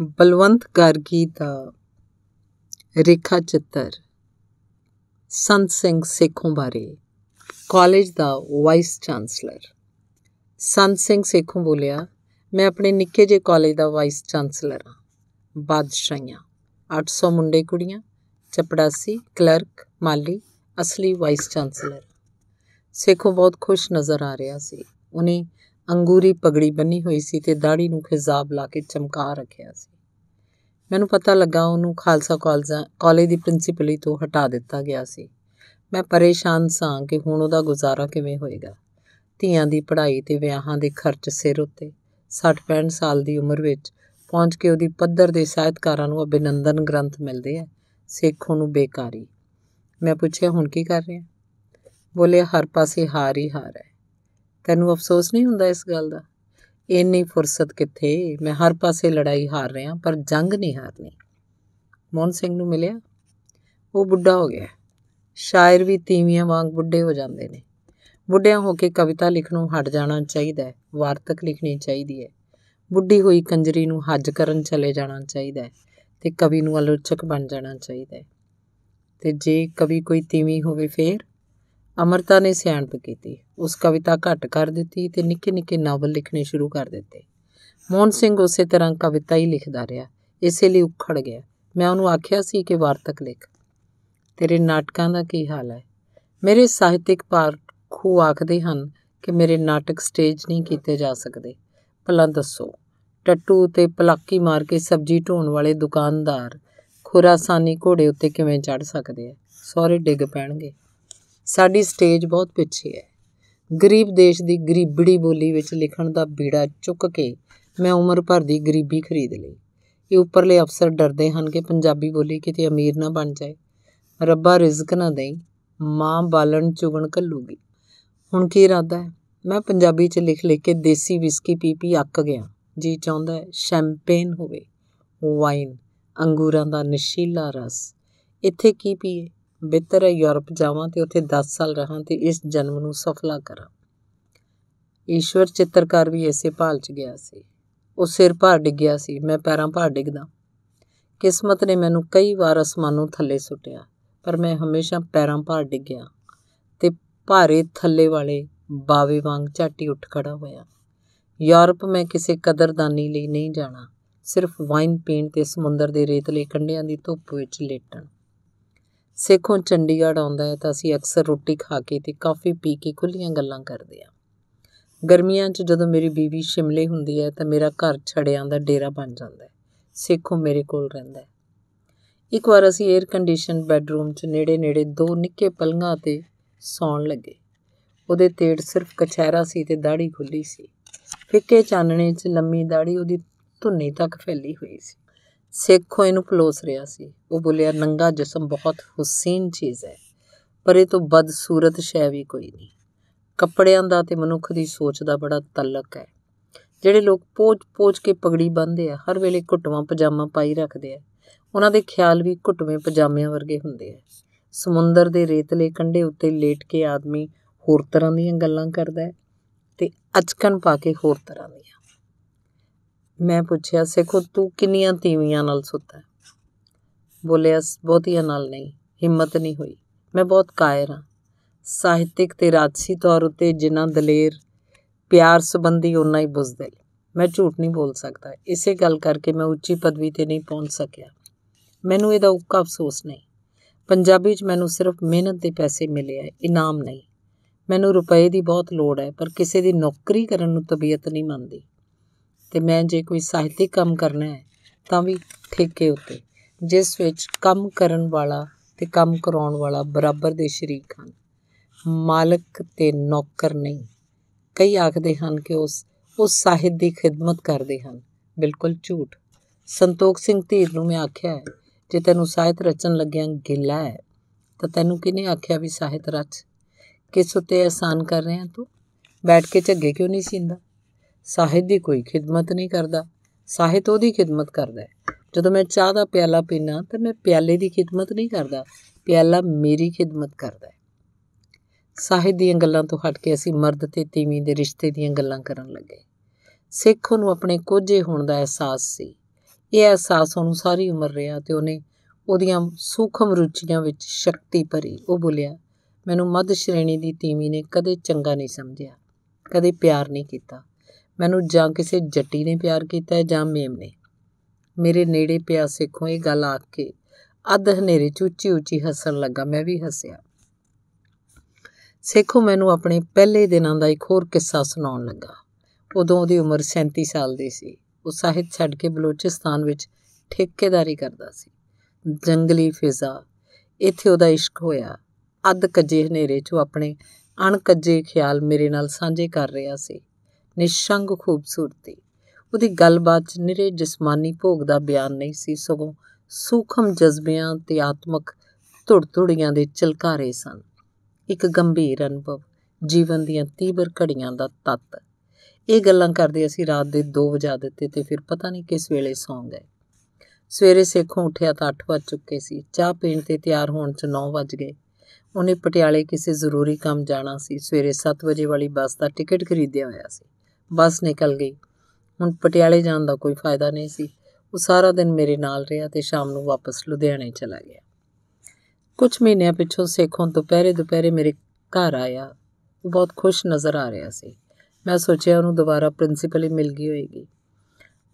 ਬਲਵੰਤ ਗਾਰਗੀ ਦਾ ਰੇਖਾ ਚਿੱਤਰ ਸੰਤ ਸਿੰਘ ਸੇਖੋਂ ਬਾਰੇ ਕਾਲਜ ਦਾ ਵਾਈਸ ਚਾਂਸਲਰ ਸੰਤ ਸਿੰਘ ਸੇਖੋਂ ਬੋਲਿਆ ਮੈਂ ਆਪਣੇ ਨਿੱਕੇ ਜਿਹੇ ਕਾਲਜ ਦਾ ਵਾਈਸ ਚਾਂਸਲਰ ਹਾਂ ਬਾਦਸ਼ਾਹਾਂ 800 ਮੁੰਡੇ ਕੁੜੀਆਂ ਚਪੜਾਸੀ ਕਲਰਕ ਮਾਲੀ ਅਸਲੀ ਵਾਈਸ ਚਾਂਸਲਰ ਸੇਖੋਂ ਬਹੁਤ ਖੁਸ਼ ਨਜ਼ਰ ਆ ਰਿਹਾ ਸੀ ਉਹਨੇ ਅੰਗੂਰੀ ਪਗੜੀ ਬੰਨੀ ਹੋਈ ਸੀ ਤੇ ਦਾੜੀ ਨੂੰ ਖਿਜ਼ਾਬ ਲਾ ਕੇ ਚਮਕਾ ਰੱਖਿਆ ਸੀ ਮੈਨੂੰ ਪਤਾ ਲੱਗਾ ਉਹਨੂੰ ਖਾਲਸਾ ਕਾਲਜ ਦੀ ਪ੍ਰਿੰਸੀਪਲੀ ਤੋਂ ਹਟਾ ਦਿੱਤਾ ਗਿਆ ਸੀ ਮੈਂ ਪਰੇਸ਼ਾਨ ਸਾਂ ਕਿ ਹੁਣ ਉਹਦਾ ਗੁਜ਼ਾਰਾ ਕਿਵੇਂ ਹੋਏਗਾ ਧੀਆਂ ਦੀ ਪੜ੍ਹਾਈ ਤੇ ਵਿਆਹਾਂ ਦੇ ਖਰਚ ਸਿਰ ਉੱਤੇ 60-65 ਸਾਲ ਦੀ ਉਮਰ ਵਿੱਚ ਪਹੁੰਚ ਕੇ ਉਹਦੀ ਪੱਧਰ ਦੇ ਸਾਹਿਤਕਾਰਾਂ ਨੂੰ ਅਭਿਨੰਦਨ ਗ੍ਰੰਥ ਮਿਲਦੇ ਆ ਸੇਖੋਂ ਨੂੰ ਬੇਕਾਰੀ ਮੈਂ ਪੁੱਛਿਆ ਹੁਣ ਕੀ ਕਰ ਰਿਹਾ ਬੋਲੇ ਹਰ ਪਾਸੇ ਹਾਰ ਹੀ ਹਾਰ ਹੈ ਤੈਨੂੰ ਅਫਸੋਸ ਨਹੀਂ ਹੁੰਦਾ ਇਸ ਗੱਲ ਦਾ ਇੰਨੀ ਫੁਰਸਤ ਕਿੱਥੇ ਮੈਂ ਹਰ ਪਾਸੇ ਲੜਾਈ ਹਾਰ ਰਿਹਾ ਪਰ ਜੰਗ ਨਹੀਂ ਹਾਰਨੀ ਮੋਹਨ ਸਿੰਘ ਨੂੰ ਮਿਲਿਆ ਉਹ ਬੁੱਢਾ ਹੋ ਗਿਆ ਸ਼ਾਇਰ ਵੀ ਤੀਵੀਆਂ ਵਾਂਗ ਬੁੱਢੇ ਹੋ ਜਾਂਦੇ ਨੇ ਬੁੱਢਿਆਂ ਹੋ ਕੇ ਕਵਿਤਾ ਲਿਖਣੋਂ ਹਟ ਜਾਣਾ ਚਾਹੀਦਾ ਹੈ ਵਾਰਤਕ ਲਿਖਣੀ ਚਾਹੀਦੀ ਹੈ ਬੁੱਢੀ ਹੋਈ ਕੰਜਰੀ ਨੂੰ ਹੱਜ ਕਰਨ ਚਲੇ ਜਾਣਾ ਚਾਹੀਦਾ ਹੈ ਤੇ ਕਵੀ ਨੂੰ ਆਲੋਚਕ ਬਣ ਜਾਣਾ ਚਾਹੀਦਾ ਹੈ ਤੇ ਜੇ ਕਵੀ ਕੋਈ ਤੀਵੀਂ ਹੋਵੇ ਫੇਰ ਅਮਰਤਾ ਨੇ ਸਿਆਣਪ ਕੀਤੀ ਉਸ ਕਵਿਤਾ ਘੱਟ ਕਰ ਦਿੱਤੀ ਤੇ ਨਿੱਕੇ ਨਿੱਕੇ ਨਾਵਲ ਲਿਖਣੇ ਸ਼ੁਰੂ ਕਰ ਦਿੱਤੇ ਮੋਹਨ ਸਿੰਘ ਉਸੇ ਤਰ੍ਹਾਂ ਕਵਿਤਾ ਹੀ ਲਿਖਦਾ ਰਿਹਾ ਇਸੇ ਲਈ ਉਖੜ ਗਿਆ ਮੈਂ ਉਹਨੂੰ ਆਖਿਆ ਸੀ ਕਿ ਵਾਰਤਕ ਲਿਖ ਤੇਰੇ ਨਾਟਕਾਂ ਦਾ ਕੀ ਹਾਲ ਹੈ ਮੇਰੇ ਸਾਹਿਤਿਕ ਪਾਰਖੂ ਆਖਦੇ ਹਨ ਕਿ ਮੇਰੇ ਨਾਟਕ ਸਟੇਜ ਨਹੀਂ ਕੀਤੇ ਜਾ ਸਕਦੇ ਭਲਾ ਦੱਸੋ ਟੱਟੂ ਤੇ ਪਲਾਕੀ ਮਾਰ ਕੇ ਸਬਜ਼ੀ ਢੋਣ ਵਾਲੇ ਦੁਕਾਨਦਾਰ ਖੁਰਾਸਾਨੀ ਘੋੜੇ ਉੱਤੇ ਕਿਵੇਂ ਚੜ ਸਕਦੇ ਆ ਸੌਰੇ ਡਿੱਗ ਪੈਣਗੇ ਸਾਡੀ ਸਟੇਜ ਬਹੁਤ ਪਿੱਛੇ ਹੈ ਗਰੀਬ ਦੇਸ਼ ਦੀ ਗਰੀਬੜੀ ਬੋਲੀ ਵਿੱਚ ਲਿਖਣ ਦਾ ਬੀੜਾ ਚੁੱਕ ਕੇ ਮੈਂ ਉਮਰ ਭਰ ਦੀ ਗਰੀਬੀ ਖਰੀਦ ਲਈ ਇਹ ਉੱਪਰਲੇ ਅਫਸਰ ਡਰਦੇ ਹਨ ਕਿ ਪੰਜਾਬੀ ਬੋਲੀ ਕਿਤੇ ਅਮੀਰ ਨਾ ਬਣ ਜਾਏ ਰੱਬਾ ਰਿਜ਼ਕ ਨਾ ਦੇਈ ਮਾਂ ਬਾਲਣ ਚੁਗਣ ਕੱਲੂਗੀ ਹੁਣ ਕੀ ਇਰਾਦਾ ਹੈ ਮੈਂ ਪੰਜਾਬੀ 'ਚ ਲਿਖ ਲਿਖ ਕੇ ਦੇਸੀ ਵਿਸਕੀ ਪੀ ਪੀ ਅੱਕ ਗਿਆ ਜੀ ਚਾਹੁੰਦਾ ਸ਼ੈਂਪੇਨ ਹੋਵੇ ਵਾਈਨ ਅੰਗੂਰਾਂ ਦਾ ਨਸ਼ੀਲਾ ਰਸ ਇੱਥੇ ਕੀ ਪੀਏ ਬਿੱਤਰ ਹੈ ਯੂਰਪ ਜਾਵਾਂ ਤੇ ਉੱਥੇ 10 ਸਾਲ ਰਹਾਂ ਤੇ ਇਸ ਜਨਮ ਨੂੰ ਸਫਲਾ ਕਰਾਂ ਈਸ਼ਵਰ ਚਿੱਤਰਕਾਰ ਵੀ ਐਸੇ ਭਾਲ 'ਚ ਗਿਆ ਸੀ ਉਹ ਸਿਰ ਭਾਰ ਡਿੱਗਿਆ ਸੀ ਮੈਂ ਪੈਰਾਂ ਭਾਰ ਡਿੱਗਦਾ ਕਿਸਮਤ ਨੇ ਮੈਨੂੰ ਕਈ ਵਾਰ ਅਸਮਾਨੋਂ ਥੱਲੇ ਸੁੱਟਿਆ ਪਰ ਮੈਂ ਹਮੇਸ਼ਾ ਪੈਰਾਂ ਭਾਰ ਡਿੱਗਿਆ ਤੇ ਭਾਰੇ ਥੱਲੇ ਵਾਲੇ ਬਾਵੇ ਵਾਂਗ ਝਾਟੀ ਉੱਠ ਖੜਾ ਹੋਇਆ ਯੂਰਪ ਮੈਂ ਕਿਸੇ ਕਦਰਦਾਨੀ ਲਈ ਨਹੀਂ ਜਾਣਾ ਸਿਰਫ ਵਾਈਨ ਪੀਣ ਤੇ ਸਮੁੰਦਰ ਦੇ ਰੇਤਲੇ ਕੰਢਿਆਂ ਦੀ ਧੁੱਪ ਵਿੱਚ ਲੇਟਣ ਸੇਖੋਂ ਚੰਡੀਗੜ੍ਹ ਆਉਂਦਾ ਹੈ ਤਾਂ ਅਸੀਂ ਅਕਸਰ ਰੋਟੀ ਖਾ ਕੇ ਤੇ ਕਾਫੀ ਪੀ ਕੇ ਖੁੱਲੀਆਂ ਗੱਲਾਂ ਕਰਦੇ ਆ ਗਰਮੀਆਂ 'ਚ ਜਦੋਂ ਮੇਰੀ ਬੀਵੀ ਸ਼ਿਮਲੇ ਹੁੰਦੀ ਹੈ ਤਾਂ ਮੇਰਾ ਘਰ ਛੜਿਆਂ ਦਾ ਡੇਰਾ ਬਣ ਜਾਂਦਾ ਹੈ ਸੇਖੋਂ ਮੇਰੇ ਕੋਲ ਰਹਿੰਦਾ ਹੈ ਇੱਕ ਵਾਰ ਅਸੀਂ 에ਅਰ ਕੰਡੀਸ਼ਨ ਬੈੱਡਰੂਮ 'ਚ ਨੇੜੇ-ਨੇੜੇ ਦੋ ਨਿੱਕੇ ਪਲੰਘਾਂ ਤੇ ਸੌਣ ਲੱਗੇ ਉਹਦੇ ਤੇੜ ਸਿਰਫ ਕਛਹਿਰਾ ਸੀ ਤੇ ਦਾੜੀ ਖੁੱਲੀ ਸੀ ਫਿੱਕੇ ਚਾਨਣੇ 'ਚ ਲੰਮੀ ਦਾੜੀ ਉਹਦੀ ਧੁੰਨੀ ਤੱਕ ਫੈਲੀ ਹੋਈ ਸੀ ਸਿੱਖ ਹੋਏ ਇਹਨੂੰ ਪਲੋਸ ਰਿਹਾ ਸੀ ਉਹ ਬੋਲਿਆ ਨੰਗਾ ਜਿਸਮ ਬਹੁਤ ਹੁਸੀਨ ਚੀਜ਼ ਹੈ ਪਰ ਇਹ ਤੋਂ ਬਦਸੂਰਤ ਸ਼ੈ ਵੀ ਕੋਈ ਨਹੀਂ ਕੱਪੜਿਆਂ ਦਾ ਤੇ ਮਨੁੱਖ ਦੀ ਸੋਚ ਦਾ ਬੜਾ ਤਲਕ ਹੈ ਜਿਹੜੇ ਲੋਕ ਪੋਚ-ਪੋਚ ਕੇ ਪਗੜੀ ਬੰਨ੍ਹਦੇ ਆ ਹਰ ਵੇਲੇ ਘੁੱਟਵਾਂ ਪਜਾਮਾ ਪਾਈ ਰੱਖਦੇ ਆ ਉਹਨਾਂ ਦੇ ਖਿਆਲ ਵੀ ਘੁੱਟਵੇਂ ਪਜਾਮਿਆਂ ਵਰਗੇ ਹੁੰਦੇ ਆ ਸਮੁੰਦਰ ਦੇ ਰੇਤਲੇ ਕੰਢੇ ਉੱਤੇ ਲੇਟ ਕੇ ਆਦਮੀ ਹੋਰ ਤਰ੍ਹਾਂ ਦੀਆਂ ਗੱਲਾਂ ਕਰਦਾ ਹੈ ਤੇ ਅਚਕਨ ਪਾ ਕੇ ਹੋਰ ਤਰ੍ਹਾਂ ਦੀਆਂ ਮੈਂ ਪੁੱਛਿਆ ਸੇਖੋ ਤੂੰ ਕਿੰਨੀਆਂ ਤੀਵੀਆਂ ਨਾਲ ਸੁੱਤਾ ਬੋਲਿਆ ਬਹੁਤੀਆਂ ਨਾਲ ਨਹੀਂ ਹਿੰਮਤ ਨਹੀਂ ਹੋਈ ਮੈਂ ਬਹੁਤ ਕਾਇਰ ਹਾਂ ਸਾਹਿਤਿਕ ਤੇ ਰਾਜਸੀ ਤੌਰ ਉਤੇ ਜਿਨ੍ਹਾਂ ਦਲੇਰ ਪਿਆਰ ਸੰਬੰਧੀ ਉਹਨਾਂ ਹੀ ਬੁਜ਼ਦਿਲ ਮੈਂ ਝੂਠ ਨਹੀਂ ਬੋਲ ਸਕਦਾ ਇਸੇ ਗੱਲ ਕਰਕੇ ਮੈਂ ਉੱਚੀ ਪਦਵੀ ਤੇ ਨਹੀਂ ਪਹੁੰਚ ਸਕਿਆ ਮੈਨੂੰ ਇਹਦਾ ਉੱਕਾ ਅਫਸੋਸ ਨਹੀਂ ਪੰਜਾਬੀ 'ਚ ਮੈਨੂੰ ਸਿਰਫ ਮਿਹਨਤ ਦੇ ਪੈਸੇ ਮਿਲੇ ਆ ਇਨਾਮ ਨਹੀਂ ਮੈਨੂੰ ਰੁਪਏ ਦੀ ਬਹੁਤ ਲੋੜ ਹੈ ਪਰ ਕਿਸੇ ਦੀ ਨੌਕਰੀ ਕਰਨ ਨੂੰ ਤਬੀਅਤ ਨਹੀਂ ਮੰਨਦੀ ਤੇ ਮੈਂ ਜੇ ਕੋਈ ਸਾਹਿਤਿਕ ਕੰਮ ਕਰਨਾ ਹੈ ਤਾਂ ਵੀ ਠੇਕੇ ਉੱਤੇ ਜਿਸ ਵਿੱਚ ਕੰਮ ਕਰਨ ਵਾਲਾ ਤੇ ਕੰਮ ਕਰਾਉਣ ਵਾਲਾ ਬਰਾਬਰ ਦੇ ਸ਼ਰੀਕ ਹਨ ਮਾਲਕ ਤੇ ਨੌਕਰ ਨਹੀਂ ਕਈ ਆਖਦੇ ਹਨ ਕਿ ਉਸ ਉਸ ਸਾਹਿਤ ਦੀ ਖਿਦਮਤ ਕਰਦੇ ਹਨ ਬਿਲਕੁਲ ਝੂਠ ਸੰਤੋਖ ਸਿੰਘ ਧੀਰ ਨੂੰ ਮੈਂ ਆਖਿਆ ਹੈ ਜੇ ਤੈਨੂੰ ਸਾਹਿਤ ਰਚਣ ਲੱਗਿਆਂ ਗਿੱਲਾ ਹੈ ਤਾਂ ਤੈਨੂੰ ਕਿਹਨੇ ਆਖਿਆ ਵੀ ਸਾਹਿਤ ਰਚ ਕਿਸ ਉਤੇ ਆਸਾਨ ਕਰ ਰਿਹਾ ਤੂੰ ਬੈਠ ਕੇ ਝੱਗੇ ਕਿਉਂ ਨਹੀਂ ਸਿੰਦਾ ਸਾਹਿਤ ਦੀ ਕੋਈ ਖਿਦਮਤ ਨਹੀਂ ਕਰਦਾ ਸਾਹਿਤ ਉਹਦੀ ਖਿਦਮਤ ਕਰਦਾ ਜਦੋਂ ਮੈਂ ਚਾਹ ਦਾ ਪਿਆਲਾ ਪੀਣਾ ਤਾਂ ਮੈਂ ਪਿਆਲੇ ਦੀ ਖਿਦਮਤ ਨਹੀਂ ਕਰਦਾ ਪਿਆਲਾ ਮੇਰੀ ਖਿਦਮਤ ਕਰਦਾ ਹੈ ਸਾਹਿਤ ਦੀਆਂ ਗੱਲਾਂ ਤੋਂ ਹਟ ਕੇ ਅਸੀਂ ਮਰਦ ਤੇ ਤੀਵੀਂ ਦੇ ਰਿਸ਼ਤੇ ਦੀਆਂ ਗੱਲਾਂ ਕਰਨ ਲੱਗੇ ਸਿੱਖ ਨੂੰ ਆਪਣੇ ਕੋਝੇ ਹੋਣ ਦਾ ਅਹਿਸਾਸ ਸੀ ਇਹ ਅਹਿਸਾਸ ਉਹਨੂੰ ساری ਉਮਰ ਰਿਹਾ ਤੇ ਉਹਨੇ ਉਹਦੀਆਂ ਸੂਖਮ ਰੁਚੀਆਂ ਵਿੱਚ ਸ਼ਕਤੀ ਭਰੀ ਉਹ ਬੋਲਿਆ ਮੈਨੂੰ ਮੱਧ ਸ਼੍ਰੇਣੀ ਦੀ ਤੀਵੀਂ ਨੇ ਕਦੇ ਚੰਗਾ ਨਹੀਂ ਸਮਝਿਆ ਕਦੇ ਪਿਆਰ ਨਹੀਂ ਕੀਤਾ ਮੈਨੂੰ ਜਾਂ ਕਿਸੇ ਜੱਟੀ ਨੇ ਪਿਆਰ ਕੀਤਾ ਹੈ ਜਾਂ ਮੇਮ ਨੇ ਮੇਰੇ ਨੇੜੇ ਪਿਆ ਸਿੱਖੋਂ ਇਹ ਗੱਲ ਆ ਕੇ ਅੱਧ ਹਨੇਰੇ 'ਚ ਉੱਚੀ-ਉੱਚੀ ਹੱਸਣ ਲੱਗਾ ਮੈਂ ਵੀ ਹੱਸਿਆ ਸਿੱਖੋ ਮੈਨੂੰ ਆਪਣੇ ਪਹਿਲੇ ਦਿਨਾਂ ਦਾ ਇੱਕ ਹੋਰ ਕਿੱਸਾ ਸੁਣਾਉਣ ਲੱਗਾ ਉਦੋਂ ਉਹਦੀ ਉਮਰ 37 ਸਾਲ ਦੀ ਸੀ ਉਹ ਸਾਹਿਤ ਛੱਡ ਕੇ ਬਲੋਚਿਸਤਾਨ ਵਿੱਚ ਠੇਕੇਦਾਰੀ ਕਰਦਾ ਸੀ ਜੰਗਲੀ ਫਿਜ਼ਾ ਇੱਥੇ ਉਹਦਾ ਇਸ਼ਕ ਹੋਇਆ ਅੱਧ ਕੱਜੇ ਹਨੇਰੇ ਉਹ ਆਪਣੇ ਅਣਕੱਜੇ ਖਿਆਲ ਮੇਰੇ ਨਾਲ ਸਾਂਝੇ ਕਰ ਰਿਹਾ ਸੀ ਨਿਸ਼ੰਗ ਖੂਬਸੂਰਤੀ ਉਹਦੀ ਗੱਲਬਾਤ 'ਚ ਨਿਰੇ ਜਿਸਮਾਨੀ ਭੋਗ ਦਾ ਬਿਆਨ ਨਹੀਂ ਸੀ ਸਗੋਂ ਸੂਖਮ ਜਜ਼ਬਿਆਂ ਤੇ ਆਤਮਕ ਧੁੜਧੁੜੀਆਂ ਦੇ ਚਲਕਾਰੇ ਸਨ ਇੱਕ ਗੰਭੀਰ ਅਨੁਭਵ ਜੀਵਨ ਦੀਆਂ ਤੀਬਰ ਘੜੀਆਂ ਦਾ ਤੱਤ ਇਹ ਗੱਲਾਂ ਕਰਦੇ ਅਸੀਂ ਰਾਤ ਦੇ 2 ਵਜਾ ਦਿੱਤੇ ਤੇ ਫਿਰ ਪਤਾ ਨਹੀਂ ਕਿਸ ਵੇਲੇ ਸੌਂ ਗਏ ਸਵੇਰੇ ਸੇਖੋਂ ਉੱਠਿਆ ਤਾਂ 8 ਵਜ ਚੁੱਕੇ ਸੀ ਚਾਹ ਪੀਣ ਤੇ ਤਿਆਰ ਹੋਣ 'ਚ 9 ਵਜ ਗਏ ਉਹਨੇ ਪਟਿਆਲੇ ਕਿਸੇ ਜ਼ਰੂਰੀ ਕੰਮ ਜਾਣਾ ਸੀ ਸਵੇਰੇ 7 ਵਜੇ ਵਾਲੀ ਬੱਸ ਦਾ ਟਿਕਟ ਖਰੀਦਿਆ ਹੋਇਆ ਸੀ ਬੱਸ ਨਿਕਲ ਗਈ ਹੁਣ ਪਟਿਆਲੇ ਜਾਣ ਦਾ ਕੋਈ ਫਾਇਦਾ ਨਹੀਂ ਸੀ ਉਹ ਸਾਰਾ ਦਿਨ ਮੇਰੇ ਨਾਲ ਰਿਹਾ ਤੇ ਸ਼ਾਮ ਨੂੰ ਵਾਪਸ ਲੁਧਿਆਣੇ ਚਲਾ ਗਿਆ ਕੁਝ ਮਹੀਨਿਆਂ ਪਿੱਛੋਂ ਸੇਖੋਂ ਦੁਪਹਿਰੇ ਦੁਪਹਿਰੇ ਮੇਰੇ ਘਰ ਆਇਆ ਉਹ ਬਹੁਤ ਖੁਸ਼ ਨਜ਼ਰ ਆ ਰਿਹਾ ਸੀ ਮੈਂ ਸੋਚਿਆ ਉਹਨੂੰ ਦੁਬਾਰਾ ਪ੍ਰਿੰਸੀਪਲ ਹੀ ਮਿਲ ਗਈ ਹੋਵੇਗੀ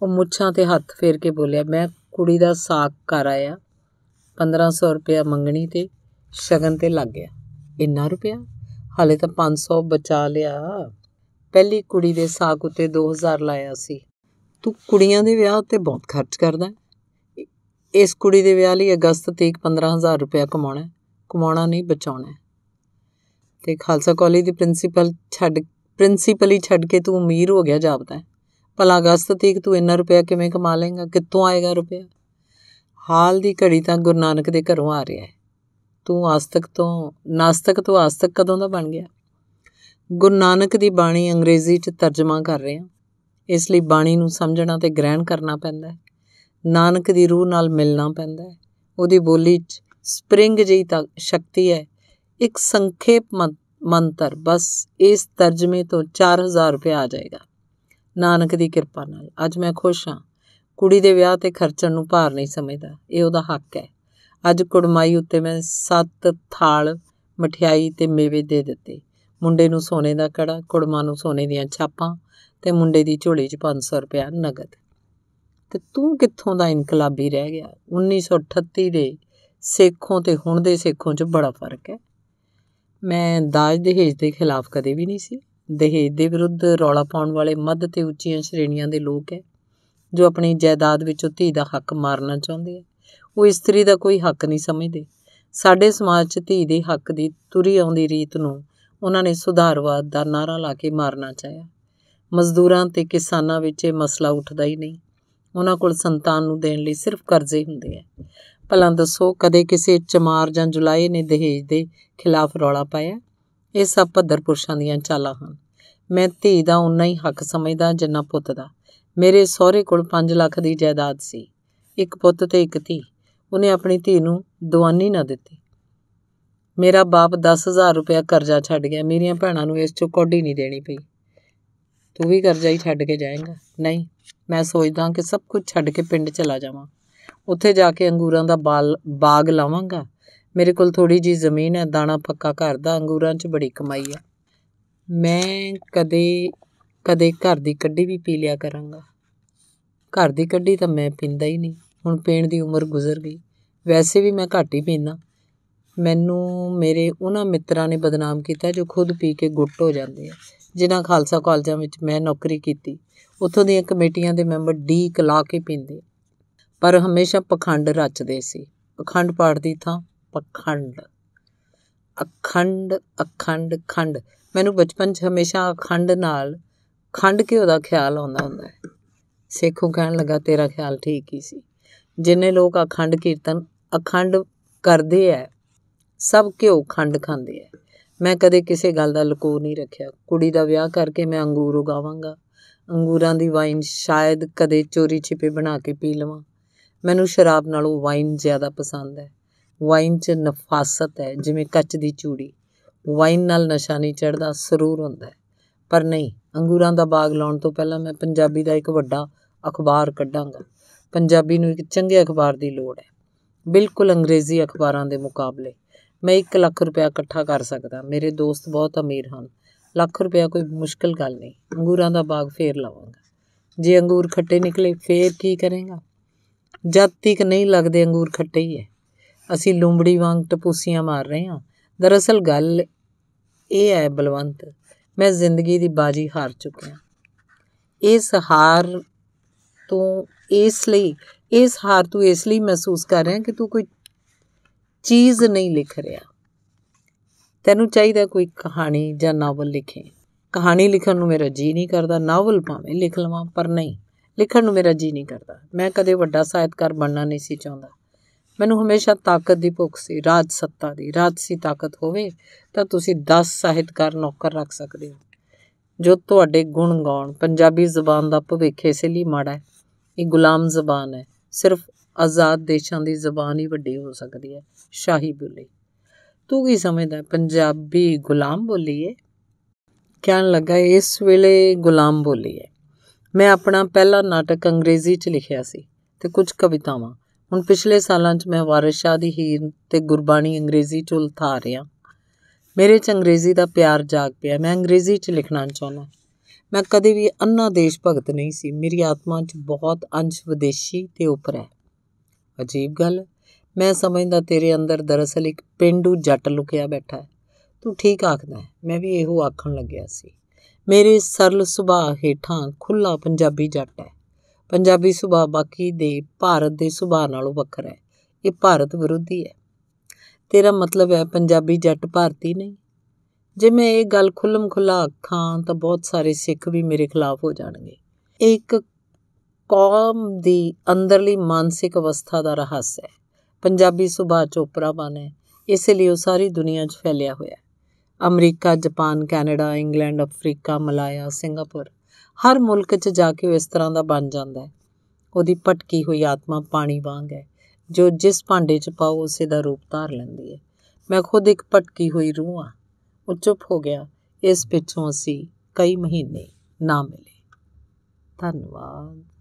ਉਹ ਮੁੱਛਾਂ ਤੇ ਹੱਥ ਫੇਰ ਕੇ ਬੋਲਿਆ ਮੈਂ ਕੁੜੀ ਦਾ ਸਾਕ ਕਰ ਆਇਆ 1500 ਰੁਪਇਆ ਮੰਗਣੀ ਤੇ ਸ਼ਗਨ ਤੇ ਲੱਗ ਗਿਆ ਇੰਨਾ ਰੁਪਇਆ ਹਾਲੇ ਤਾਂ 500 ਬਚਾ ਲਿਆ ਪਹਿਲੀ ਕੁੜੀ ਦੇ ਸਾਕ ਉਤੇ 2000 ਲਾਇਆ ਸੀ ਤੂੰ ਕੁੜੀਆਂ ਦੇ ਵਿਆਹ ਤੇ ਬਹੁਤ ਖਰਚ ਕਰਦਾ ਇਸ ਕੁੜੀ ਦੇ ਵਿਆਹ ਲਈ ਅਗਸਤ ਤੀਕ 15000 ਰੁਪਏ ਕਮਾਉਣਾ ਕਮਾਉਣਾ ਨਹੀਂ ਬਚਾਉਣਾ ਤੇ ਖਾਲਸਾ ਕਾਲਜ ਦੀ ਪ੍ਰਿੰਸੀਪਲ ਛੱਡ ਪ੍ਰਿੰਸੀਪਲ ਹੀ ਛੱਡ ਕੇ ਤੂੰ ਅਮੀਰ ਹੋ ਗਿਆ ਜਾਪਦਾ ਭਲਾ ਅਗਸਤ ਤੀਕ ਤੂੰ ਇੰਨਾ ਰੁਪਇਆ ਕਿਵੇਂ ਕਮਾ ਲੇਗਾ ਕਿੱਥੋਂ ਆਏਗਾ ਰੁਪਇਆ ਹਾਲ ਦੀ ਘੜੀ ਤਾਂ ਗੁਰੂ ਨਾਨਕ ਦੇ ਘਰੋਂ ਆ ਰਿਹਾ ਹੈ ਤੂੰ ਆਸਤਕ ਤੋਂ ਨਾਸਤਕ ਤੋਂ ਆਸਤਕ ਕਦੋਂ ਦਾ ਬਣ ਗਿਆ ਗੁਰੂ ਨਾਨਕ ਦੀ ਬਾਣੀ ਅੰਗਰੇਜ਼ੀ 'ਚ ਤਰਜਮਾ ਕਰ ਰਹੇ ਹਾਂ ਇਸ ਲਈ ਬਾਣੀ ਨੂੰ ਸਮਝਣਾ ਤੇ ਗ੍ਰਹਿਣ ਕਰਨਾ ਪੈਂਦਾ ਹੈ ਨਾਨਕ ਦੀ ਰੂਹ ਨਾਲ ਮਿਲਣਾ ਪੈਂਦਾ ਹੈ ਉਹਦੀ ਬੋਲੀ 'ਚ ਸਪ੍ਰਿੰਗ ਜਿਹੀ ਸ਼ਕਤੀ ਹੈ ਇੱਕ ਸੰਖੇਪ ਮੰਤਰ ਬਸ ਇਸ ਤਰਜਮੇ ਤੋਂ 4000 ਰੁਪਏ ਆ ਜਾਏਗਾ ਨਾਨਕ ਦੀ ਕਿਰਪਾ ਨਾਲ ਅੱਜ ਮੈਂ ਖੁਸ਼ ਹਾਂ ਕੁੜੀ ਦੇ ਵਿਆਹ ਤੇ ਖਰਚਣ ਨੂੰ ਭਾਰ ਨਹੀਂ ਸਮਝਦਾ ਇਹ ਉਹਦਾ ਹੱਕ ਹੈ ਅੱਜ ਕੁੜਮਾਈ ਉੱਤੇ ਮੈਂ 7 ਥਾਲ ਮਠਿਆਈ ਤੇ ਮੇਵੇ ਦੇ ਦਿੱਤੇ ਮੁੰਡੇ ਨੂੰ ਸੋਨੇ ਦਾ ਕੜਾ ਕੁੜਮਾ ਨੂੰ ਸੋਨੇ ਦੀਆਂ ਛਾਪਾਂ ਤੇ ਮੁੰਡੇ ਦੀ ਝੋਲੀ 'ਚ 500 ਰੁਪਇਆ ਨਗਦ ਤੇ ਤੂੰ ਕਿੱਥੋਂ ਦਾ ਇਨਕਲਾਬੀ ਰਹਿ ਗਿਆ 1938 ਦੇ ਸੇਖੋਂ ਤੇ ਹੁਣ ਦੇ ਸੇਖੋਂ 'ਚ ਬੜਾ ਫਰਕ ਹੈ ਮੈਂ ਦਾਜ ਦਹੇਜ ਦੇ ਖਿਲਾਫ ਕਦੇ ਵੀ ਨਹੀਂ ਸੀ ਦਹੇਜ ਦੇ ਵਿਰੁੱਧ ਰੌਲਾ ਪਾਉਣ ਵਾਲੇ ਮੱਧ ਤੇ ਉੱਚੀਆਂ ਸ਼੍ਰੇਣੀਆਂ ਦੇ ਲੋਕ ਹੈ ਜੋ ਆਪਣੀ ਜਾਇਦਾਦ ਵਿੱਚੋਂ ਧੀ ਦਾ ਹੱਕ ਮਾਰਨਾ ਚਾਹੁੰਦੇ ਆ ਉਹ ਇਸਤਰੀ ਦਾ ਕੋਈ ਹੱਕ ਨਹੀਂ ਸਮਝਦੇ ਸਾਡੇ ਸਮਾਜ 'ਚ ਧੀ ਦੇ ਹੱਕ ਦੀ ਤੁਰੀ ਆਉਂਦੀ ਰੀਤ ਨੂੰ ਉਹਨਾਂ ਨੇ ਸੁਧਾਰਵਾਦ ਦਾ ਨਾਰਾ ਲਾ ਕੇ ਮਾਰਨਾ ਚਾਹਿਆ ਮਜ਼ਦੂਰਾਂ ਤੇ ਕਿਸਾਨਾਂ ਵਿੱਚ ਇਹ ਮਸਲਾ ਉੱਠਦਾ ਹੀ ਨਹੀਂ ਉਹਨਾਂ ਕੋਲ ਸੰਤਾਨ ਨੂੰ ਦੇਣ ਲਈ ਸਿਰਫ ਕਰਜ਼ੇ ਹੁੰਦੇ ਆ ਭਲਾ ਦੱਸੋ ਕਦੇ ਕਿਸੇ ਚਮਾਰ ਜਾਂ ਜੁਲਾਈ ਨੇ ਦਹੇਜ ਦੇ ਖਿਲਾਫ ਰੌਲਾ ਪਾਇਆ ਇਹ ਸਭ ਭੱਦਰ ਪੁਰਸ਼ਾਂ ਦੀਆਂ ਚਾਲਾਂ ਹਨ ਮੈਂ ਧੀ ਦਾ ਉਨਾ ਹੀ ਹੱਕ ਸਮਝਦਾ ਜਿੰਨਾ ਪੁੱਤ ਦਾ ਮੇਰੇ ਸਹੁਰੇ ਕੋਲ 5 ਲੱਖ ਦੀ ਜਾਇਦਾਦ ਸੀ ਇੱਕ ਪੁੱਤ ਤੇ ਇੱਕ ਧੀ ਉਹਨੇ ਆਪਣੀ ਧੀ ਨੂੰ ਦੁਆਨੀ ਨਾ ਦਿੱਤੀ ਮੇਰਾ ਬਾਪ 10000 ਰੁਪਇਆ ਕਰਜ਼ਾ ਛੱਡ ਗਿਆ ਮੇਰੀਆਂ ਭੈਣਾਂ ਨੂੰ ਇਸ ਚੋਂ ਕੌਡੀ ਨਹੀਂ ਦੇਣੀ ਪਈ ਤੂੰ ਵੀ ਕਰਜ਼ਾ ਹੀ ਛੱਡ ਕੇ ਜਾਏਂਗਾ ਨਹੀਂ ਮੈਂ ਸੋਚਦਾ ਕਿ ਸਭ ਕੁਝ ਛੱਡ ਕੇ ਪਿੰਡ ਚਲਾ ਜਾਵਾਂ ਉੱਥੇ ਜਾ ਕੇ ਅੰਗੂਰਾਂ ਦਾ ਬਾਗ ਲਾਵਾਂਗਾ ਮੇਰੇ ਕੋਲ ਥੋੜੀ ਜੀ ਜ਼ਮੀਨ ਹੈ ਦਾਣਾ ਪੱਕਾ ਘਰ ਦਾ ਅੰਗੂਰਾਂ 'ਚ ਬੜੀ ਕਮਾਈ ਹੈ ਮੈਂ ਕਦੇ ਕਦੇ ਘਰ ਦੀ ਕੱਢੀ ਵੀ ਪੀ ਲਿਆ ਕਰਾਂਗਾ ਘਰ ਦੀ ਕੱਢੀ ਤਾਂ ਮੈਂ ਪਿੰਦਾ ਹੀ ਨਹੀਂ ਹੁਣ ਪੀਣ ਦੀ ਉਮਰ ਗੁਜ਼ਰ ਗਈ ਵੈਸੇ ਵੀ ਮੈਂ ਘੱਟ ਹੀ ਪੀਂਦਾ ਮੈਨੂੰ ਮੇਰੇ ਉਹਨਾਂ ਮਿੱਤਰਾਂ ਨੇ ਬਦਨਾਮ ਕੀਤਾ ਜੋ ਖੁਦ ਪੀ ਕੇ ਗੁੱਟ ਹੋ ਜਾਂਦੇ ਆ ਜਿਨ੍ਹਾਂ ਖਾਲਸਾ ਕਾਲਜਾਂ ਵਿੱਚ ਮੈਂ ਨੌਕਰੀ ਕੀਤੀ ਉੱਥੋਂ ਦੀਆਂ ਕਮੇਟੀਆਂ ਦੇ ਮੈਂਬਰ ਡੀ ਕਲਾ ਕੇ ਪੀਂਦੇ ਪਰ ਹਮੇਸ਼ਾ ਪਖੰਡ ਰਚਦੇ ਸੀ ਪਖੰਡ ਪਾੜਦੀ ਥਾਂ ਪਖੰਡ ਅਖੰਡ ਅਖੰਡ ਖੰਡ ਮੈਨੂੰ ਬਚਪਨ 'ਚ ਹਮੇਸ਼ਾ ਅਖੰਡ ਨਾਲ ਖੰਡ ਕਿਉਂ ਦਾ ਖਿਆਲ ਆਉਂਦਾ ਹੁੰਦਾ ਹੈ ਸੇਖੋਂ ਕਹਿਣ ਲੱਗਾ ਤੇਰਾ ਖਿਆਲ ਠੀਕ ਹੀ ਸੀ ਜਿੰਨੇ ਲੋਕ ਅਖੰਡ ਕੀਰਤਨ ਅਖੰਡ ਕਰਦੇ ਐ ਸਭ ਘਿਓ ਖੰਡ ਖਾਂਦੇ ਆ ਮੈਂ ਕਦੇ ਕਿਸੇ ਗੱਲ ਦਾ ਲਕੋ ਨਹੀਂ ਰੱਖਿਆ ਕੁੜੀ ਦਾ ਵਿਆਹ ਕਰਕੇ ਮੈਂ ਅੰਗੂਰ ਉਗਾਵਾਂਗਾ ਅੰਗੂਰਾਂ ਦੀ ਵਾਈਨ ਸ਼ਾਇਦ ਕਦੇ ਚੋਰੀ ਛਿਪੇ ਬਣਾ ਕੇ ਪੀ ਲਵਾਂ ਮੈਨੂੰ ਸ਼ਰਾਬ ਨਾਲੋਂ ਵਾਈਨ ਜ਼ਿਆਦਾ ਪਸੰਦ ਹੈ ਵਾਈਨ 'ਚ ਨਫਾਸਤ ਹੈ ਜਿਵੇਂ ਕੱਚ ਦੀ ਚੂੜੀ ਵਾਈਨ ਨਾਲ ਨਸ਼ਾ ਨਹੀਂ ਚੜਦਾ ਸਰੂਰ ਹੁੰਦਾ ਪਰ ਨਹੀਂ ਅੰਗੂਰਾਂ ਦਾ ਬਾਗ ਲਾਉਣ ਤੋਂ ਪਹਿਲਾਂ ਮੈਂ ਪੰਜਾਬੀ ਦਾ ਇੱਕ ਵੱਡਾ ਅਖਬਾਰ ਕੱਢਾਂਗਾ ਪੰਜਾਬੀ ਨੂੰ ਇੱਕ ਚੰਗੇ ਅਖਬਾਰ ਦੀ ਲੋੜ ਹੈ ਬਿਲਕੁਲ ਅੰਗਰੇਜ਼ੀ ਅਖਬਾਰਾਂ ਦੇ ਮੁਕਾਬਲੇ ਮੈਂ 1 ਲੱਖ ਰੁਪਇਆ ਇਕੱਠਾ ਕਰ ਸਕਦਾ ਮੇਰੇ ਦੋਸਤ ਬਹੁਤ ਅਮੀਰ ਹਨ ਲੱਖ ਰੁਪਇਆ ਕੋਈ ਮੁਸ਼ਕਲ ਗੱਲ ਨਹੀਂ ਅੰਗੂਰਾਂ ਦਾ ਬਾਗ ਫੇਰ ਲਾਵਾਂਗਾ ਜੇ ਅੰਗੂਰ ਖੱਟੇ ਨਿਕਲੇ ਫੇਰ ਕੀ ਕਰੇਗਾ ਜਦ ਤੱਕ ਨਹੀਂ ਲੱਗਦੇ ਅੰਗੂਰ ਖੱਟੇ ਹੀ ਐ ਅਸੀਂ ਲੂੰਬੜੀ ਵਾਂਗ ਟਪੂਸੀਆਂ ਮਾਰ ਰਹੇ ਹਾਂ ਦਰਅਸਲ ਗੱਲ ਇਹ ਐ ਬਲਵੰਤ ਮੈਂ ਜ਼ਿੰਦਗੀ ਦੀ ਬਾਜੀ ਹਾਰ ਚੁੱਕਿਆ ਇਸ ਹਾਰ ਤੋਂ ਇਸ ਲਈ ਇਸ ਹਾਰ ਤੂੰ ਇਸ ਲਈ ਮਹਿਸੂਸ ਕਰ ਰਿਹਾ ਕਿ ਤੂੰ ਕੋਈ ਚੀਜ਼ ਨਹੀਂ ਲਿਖ ਰਿਹਾ ਤੈਨੂੰ ਚਾਹੀਦਾ ਕੋਈ ਕਹਾਣੀ ਜਾਂ ਨਾਵਲ ਲਿਖੇ ਕਹਾਣੀ ਲਿਖਣ ਨੂੰ ਮੇਰਾ ਜੀ ਨਹੀਂ ਕਰਦਾ ਨਾਵਲ ਭਾਵੇਂ ਲਿਖ ਲਵਾਂ ਪਰ ਨਹੀਂ ਲਿਖਣ ਨੂੰ ਮੇਰਾ ਜੀ ਨਹੀਂ ਕਰਦਾ ਮੈਂ ਕਦੇ ਵੱਡਾ ਸਾਹਿਤਕਾਰ ਬਣਨਾ ਨਹੀਂ ਸੀ ਚਾਹੁੰਦਾ ਮੈਨੂੰ ਹਮੇਸ਼ਾ ਤਾਕਤ ਦੀ ਭੁੱਖ ਸੀ ਰਾਜ ਸੱਤਾ ਦੀ ਰਾਜਸੀ ਤਾਕਤ ਹੋਵੇ ਤਾਂ ਤੁਸੀਂ 10 ਸਾਹਿਤਕਾਰ ਨੌਕਰ ਰੱਖ ਸਕਦੇ ਹੋ ਜੋ ਤੁਹਾਡੇ ਗੁਣ ਗਾਉਣ ਪੰਜਾਬੀ ਜ਼ੁਬਾਨ ਦਾ ਭਵਿੱਖ ਇਸ ਲਈ ਮਾੜਾ ਹੈ ਇਹ ਗੁਲਾਮ ਜ਼ੁਬਾਨ ਹੈ ਸਿਰਫ ਆਜ਼ਾਦ ਦੇਸ਼ਾਂ ਦੀ ਜ਼ਬਾਨ ਹੀ ਵੱਡੀ ਹੋ ਸਕਦੀ ਹੈ ਸ਼ਾਹੀ ਬੋਲੀ ਤੂੰ ਕੀ ਸਮਝਦਾ ਪੰਜਾਬੀ ਗੁਲਾਮ ਬੋਲੀ ਹੈ ਕਹਿਣ ਲੱਗਾ ਇਸ ਵੇਲੇ ਗੁਲਾਮ ਬੋਲੀ ਹੈ ਮੈਂ ਆਪਣਾ ਪਹਿਲਾ ਨਾਟਕ ਅੰਗਰੇਜ਼ੀ 'ਚ ਲਿਖਿਆ ਸੀ ਤੇ ਕੁਝ ਕਵਿਤਾਵਾਂ ਹੁਣ ਪਿਛਲੇ ਸਾਲਾਂ 'ਚ ਮੈਂ ਵਾਰਿਸ ਸ਼ਾਹ ਦੀ ਹੀਰ ਤੇ ਗੁਰਬਾਣੀ ਅੰਗਰੇਜ਼ੀ 'ਚ ਉਲਥਾ ਰਿਆਂ ਮੇਰੇ 'ਚ ਅੰਗਰੇਜ਼ੀ ਦਾ ਪਿਆਰ ਜਾਗ ਪਿਆ ਮੈਂ ਅੰਗਰੇਜ਼ੀ 'ਚ ਲਿਖਣਾ ਚਾਹੁੰਦਾ ਮੈਂ ਕਦੇ ਵੀ ਅੰਨਾ ਦੇਸ਼ ਭਗਤ ਨਹੀਂ ਸੀ ਮੇਰੀ ਆਤਮਾ 'ਚ ਬਹੁਤ ਅੰਸ਼ ਵਿਦੇਸ਼ੀ ਤੇ ਉਪਰ ਹੈ ਅਜੀਬ ਗੱਲ ਮੈਂ ਸਮਝਦਾ ਤੇਰੇ ਅੰਦਰ ਦਰਅਸਲ ਇੱਕ ਪਿੰਡੂ ਜੱਟ ਲੁਕਿਆ ਬੈਠਾ ਹੈ ਤੂੰ ਠੀਕ ਆਖਦਾ ਮੈਂ ਵੀ ਇਹੋ ਆਖਣ ਲੱਗਿਆ ਸੀ ਮੇਰੇ ਸਰਲ ਸੁਭਾਅ ਹੇਠਾਂ ਖੁੱਲਾ ਪੰਜਾਬੀ ਜੱਟ ਹੈ ਪੰਜਾਬੀ ਸੁਭਾਅ ਬਾਕੀ ਦੇ ਭਾਰਤ ਦੇ ਸੁਭਾਅ ਨਾਲੋਂ ਵੱਖਰਾ ਹੈ ਇਹ ਭਾਰਤ ਵਿਰੋਧੀ ਹੈ ਤੇਰਾ ਮਤਲਬ ਹੈ ਪੰਜਾਬੀ ਜੱਟ ਭਾਰਤੀ ਨਹੀਂ ਜੇ ਮੈਂ ਇਹ ਗੱਲ ਖੁੱਲਮ ਖੁੱਲਾ ਆਖਾਂ ਤਾਂ ਬਹੁਤ ਸਾਰੇ ਸਿੱਖ ਵੀ ਮੇਰੇ ਖਿਲਾਫ ਹੋ ਜਾਣਗੇ ਇੱਕ ਕੌਮ ਦੀ ਅੰਦਰਲੀ ਮਾਨਸਿਕ ਅਵਸਥਾ ਦਾ ਰਹੱਸ ਹੈ ਪੰਜਾਬੀ ਸੁਭਾਅ ਬਣ ਹੈ ਇਸੇ ਲਈ ਉਹ ਸਾਰੀ ਦੁਨੀਆ 'ਚ ਫੈਲਿਆ ਹੋਇਆ ਹੈ America Japan Canada England Africa Malaya Singapore ਹਰ ਮੁਲਕ 'ਚ ਜਾ ਕੇ ਉਹ ਇਸ ਤਰ੍ਹਾਂ ਦਾ ਬਣ ਜਾਂਦਾ ਹੈ ਉਹਦੀ ਪਟਕੀ ਹੋਈ ਆਤਮਾ ਪਾਣੀ ਵਾਂਗ ਹੈ ਜੋ ਜਿਸ ਭਾਂਡੇ 'ਚ ਪਾਓ ਉਸੇ ਦਾ ਰੂਪ ਧਾਰ ਲੈਂਦੀ ਹੈ ਮੈਂ ਖੁਦ ਇੱਕ ਪਟਕੀ ਹੋਈ ਰੂਹ ਆ ਉਹ ਚੁੱਪ ਹੋ ਗਿਆ ਇਸ ਪਿੱਛੋਂ ਅਸੀਂ ਕਈ ਮਹੀਨੇ ਨਾ ਮਿਲੇ ਧੰਨਵਾਦ